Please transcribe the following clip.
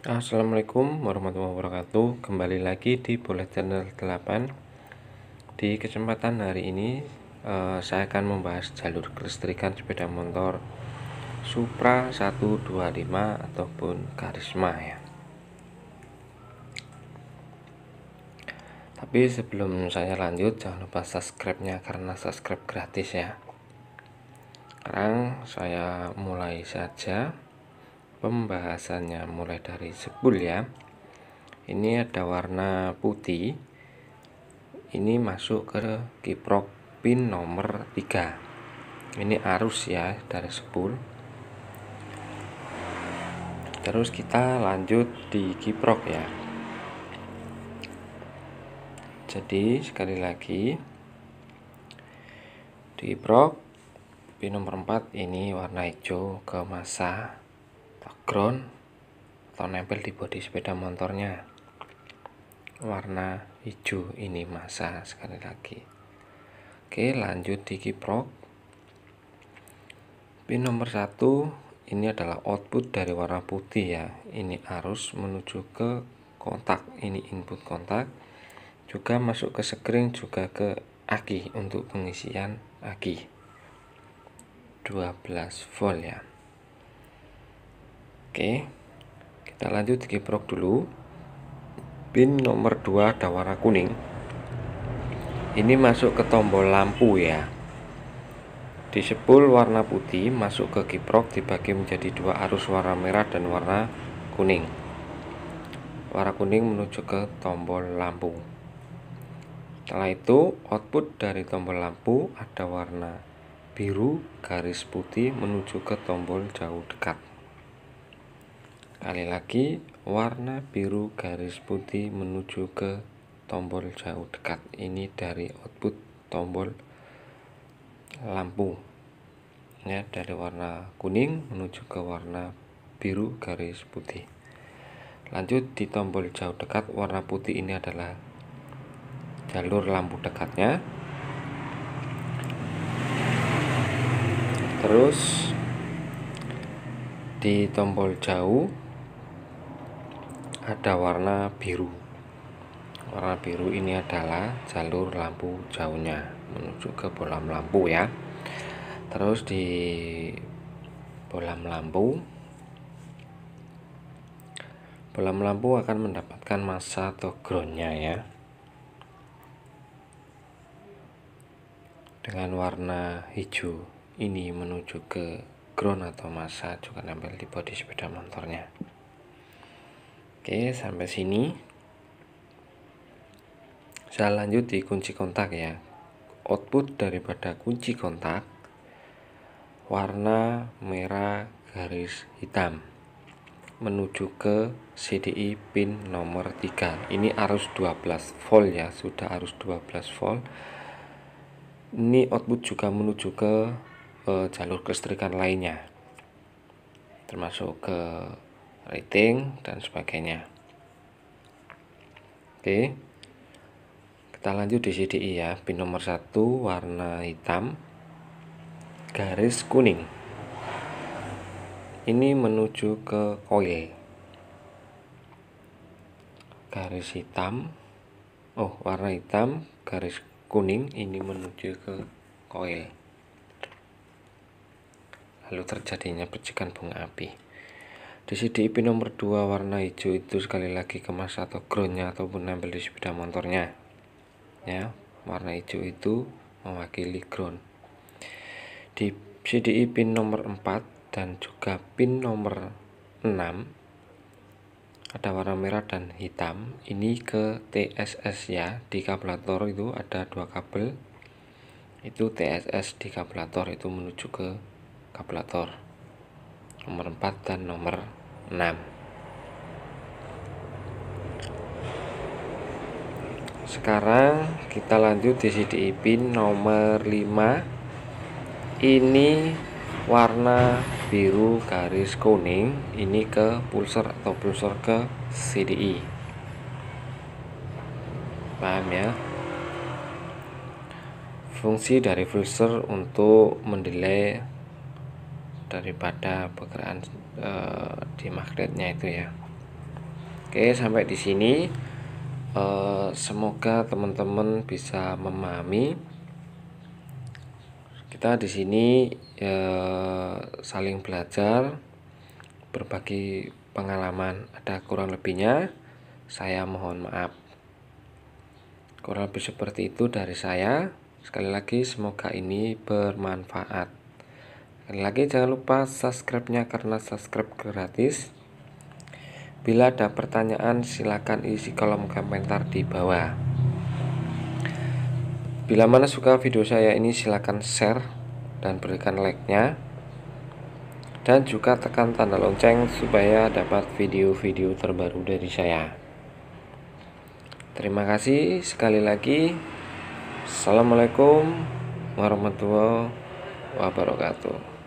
Assalamualaikum warahmatullahi wabarakatuh Kembali lagi di Bullet Channel 8 Di kesempatan hari ini eh, Saya akan membahas jalur kelistrikan sepeda motor Supra 125 Ataupun Karisma ya Tapi sebelum saya lanjut Jangan lupa subscribe nya Karena subscribe gratis ya Sekarang saya mulai saja pembahasannya mulai dari sebul ya ini ada warna putih ini masuk ke kiprok pin nomor 3 ini arus ya dari sebul terus kita lanjut di kiprok ya jadi sekali lagi di kiprok pin nomor 4 ini warna hijau ke masa background atau nempel di bodi sepeda motornya warna hijau ini masa sekali lagi oke lanjut di kiprok pin nomor satu ini adalah output dari warna putih ya ini arus menuju ke kontak ini input kontak juga masuk ke screen juga ke aki untuk pengisian aki 12 volt ya Oke, kita lanjut kiprok dulu. Pin nomor 2 ada warna kuning. Ini masuk ke tombol lampu ya. Disepul warna putih masuk ke kiprok dibagi menjadi dua arus warna merah dan warna kuning. Warna kuning menuju ke tombol lampu. Setelah itu, output dari tombol lampu ada warna biru garis putih menuju ke tombol jauh dekat. Sekali lagi, warna biru garis putih menuju ke tombol jauh dekat. Ini dari output tombol lampu. Ya, dari warna kuning menuju ke warna biru garis putih. Lanjut di tombol jauh dekat warna putih ini adalah jalur lampu dekatnya. Terus di tombol jauh ada warna biru warna biru ini adalah jalur lampu jauhnya menuju ke bolam lampu ya terus di bolam lampu bolam lampu akan mendapatkan masa atau groundnya ya dengan warna hijau ini menuju ke ground atau masa juga nempel di bodi sepeda motornya Oke, sampai sini. Saya lanjut di kunci kontak ya. Output daripada kunci kontak warna merah garis hitam menuju ke CDI pin nomor 3 ini arus 12 volt ya sudah arus 12 volt ini output juga menuju ke e, jalur kelistrikan lainnya termasuk ke rating dan sebagainya oke kita lanjut di CDI e ya pin nomor satu warna hitam garis kuning ini menuju ke koil garis hitam oh warna hitam garis kuning ini menuju ke koil lalu terjadinya percikan bunga api di CDIP nomor 2 warna hijau itu sekali lagi kemas atau groundnya ataupun nempel di sepeda motornya ya warna hijau itu mewakili ground di CDI pin nomor 4 dan juga pin nomor 6 ada warna merah dan hitam ini ke TSS ya di kabelator itu ada dua kabel itu TSS di kabelator itu menuju ke kabelator nomor 4 dan nomor 6 sekarang kita lanjut di CD pin nomor 5 ini warna biru garis kuning ini ke pulser atau pulser ke CDI paham ya fungsi dari pulser untuk mendelay daripada pekerjaan e, eh, di magnetnya itu ya Oke sampai di sini e, semoga teman-teman bisa memahami kita di sini e, saling belajar berbagi pengalaman ada kurang lebihnya saya mohon maaf kurang lebih seperti itu dari saya sekali lagi semoga ini bermanfaat Sekali lagi jangan lupa subscribe-nya karena subscribe gratis. Bila ada pertanyaan silahkan isi kolom komentar di bawah. Bila mana suka video saya ini silahkan share dan berikan like-nya. Dan juga tekan tanda lonceng supaya dapat video-video terbaru dari saya. Terima kasih sekali lagi. Assalamualaikum warahmatullahi wabarakatuh.